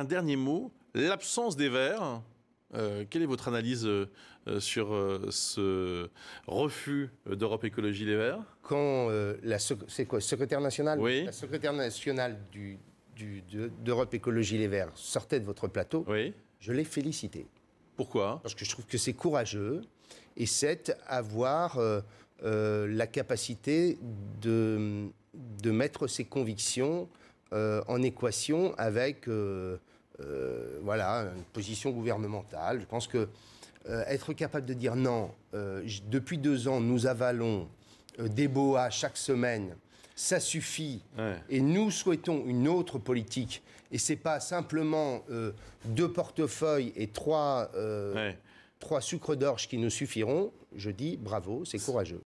un dernier mot, l'absence des Verts. Euh, quelle est votre analyse euh, euh, sur ce refus d'Europe Écologie Les Verts Quand la secrétaire nationale, secrétaire nationale du, d'Europe Écologie Les Verts sortait de votre plateau, je l'ai félicité. Pourquoi Parce que je trouve que c'est courageux et c'est avoir la capacité de, de mettre ses convictions euh, en équation avec euh, euh, voilà, une position gouvernementale. Je pense que être capable de dire non, depuis deux ans, nous avalons des BOA chaque semaine, ça suffit. Et nous souhaitons une autre politique. Et ce n'est pas simplement deux portefeuilles et trois, trois sucres d'orge qui nous suffiront. Je dis bravo, c'est courageux.